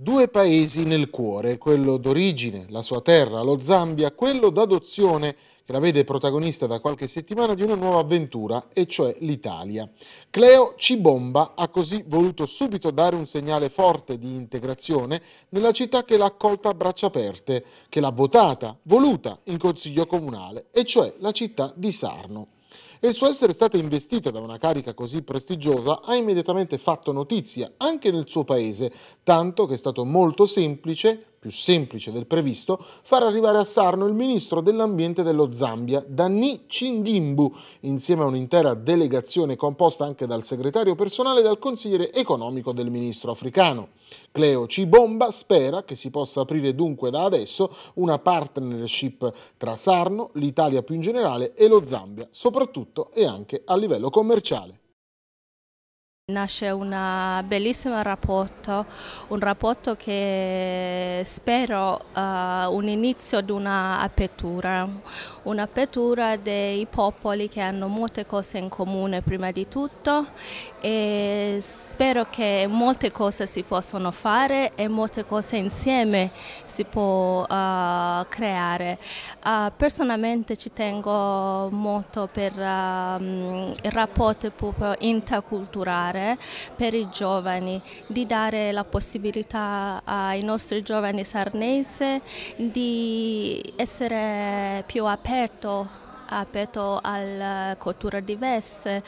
Due paesi nel cuore, quello d'origine, la sua terra, lo Zambia, quello d'adozione, che la vede protagonista da qualche settimana di una nuova avventura, e cioè l'Italia. Cleo Cibomba ha così voluto subito dare un segnale forte di integrazione nella città che l'ha accolta a braccia aperte, che l'ha votata, voluta in consiglio comunale, e cioè la città di Sarno e il suo essere stata investita da una carica così prestigiosa ha immediatamente fatto notizia anche nel suo paese, tanto che è stato molto semplice più semplice del previsto, far arrivare a Sarno il ministro dell'ambiente dello Zambia, Danni Cindimbu, insieme a un'intera delegazione composta anche dal segretario personale e dal consigliere economico del ministro africano. Cleo Cibomba spera che si possa aprire dunque da adesso una partnership tra Sarno, l'Italia più in generale e lo Zambia, soprattutto e anche a livello commerciale. Nasce un eh, bellissimo rapporto, un rapporto che spero uh, un inizio di un'apertura, un'apertura dei popoli che hanno molte cose in comune prima di tutto e spero che molte cose si possano fare e molte cose insieme si possano uh, eh, creare. Uh, personalmente ci tengo molto per uh, il rapporto proprio interculturale per i giovani, di dare la possibilità ai nostri giovani sarnesi di essere più aperti aperto a culture diverse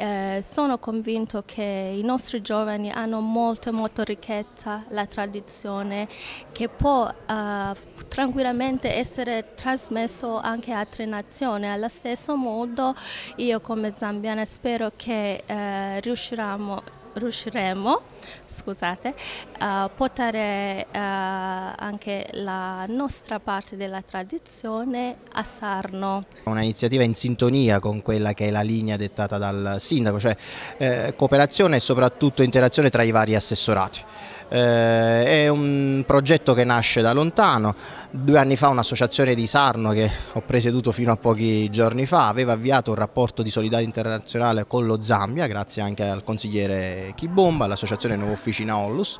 eh, sono convinto che i nostri giovani hanno molto, molto ricchezza la tradizione che può eh, tranquillamente essere trasmesso anche a altre nazioni. Allo stesso modo io come zambiana spero che eh, riusciremo riusciremo scusate, a portare eh, anche la nostra parte della tradizione a Sarno. Un'iniziativa in sintonia con quella che è la linea dettata dal sindaco, cioè eh, cooperazione e soprattutto interazione tra i vari assessorati. Eh, è un progetto che nasce da lontano, due anni fa un'associazione di Sarno che ho presieduto fino a pochi giorni fa aveva avviato un rapporto di solidarietà internazionale con lo Zambia grazie anche al consigliere Chibomba, all'associazione Nuova Officina Ollus,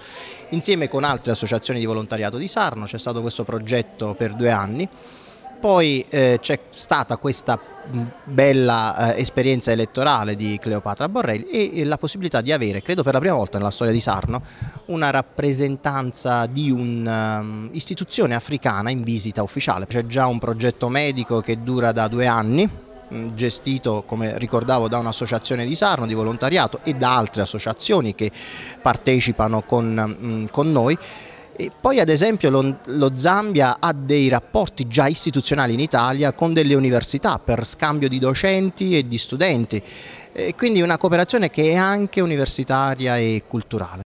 insieme con altre associazioni di volontariato di Sarno c'è stato questo progetto per due anni poi eh, c'è stata questa mm, bella eh, esperienza elettorale di Cleopatra Borrelli e, e, la possibilità di avere, credo per la prima volta nella storia di Sarno, una rappresentanza di un'istituzione ehm, um, africana in visita ufficiale. C'è già un progetto medico che dura da due anni, mm, gestito come ricordavo da un'associazione di Sarno di volontariato e da altre associazioni che partecipano con, mm, con noi e poi ad esempio lo, lo, Zambia ha dei rapporti già istituzionali in Italia con delle università per scambio di docenti e di studenti, e quindi una cooperazione che è anche universitaria e culturale.